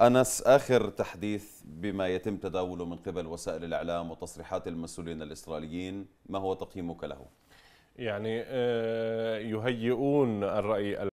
أنس آخر تحديث بما يتم تداوله من قبل وسائل الإعلام وتصريحات المسؤولين الإسرائيليين ما هو تقييمك له؟ يعني آه، يهيئون الرأي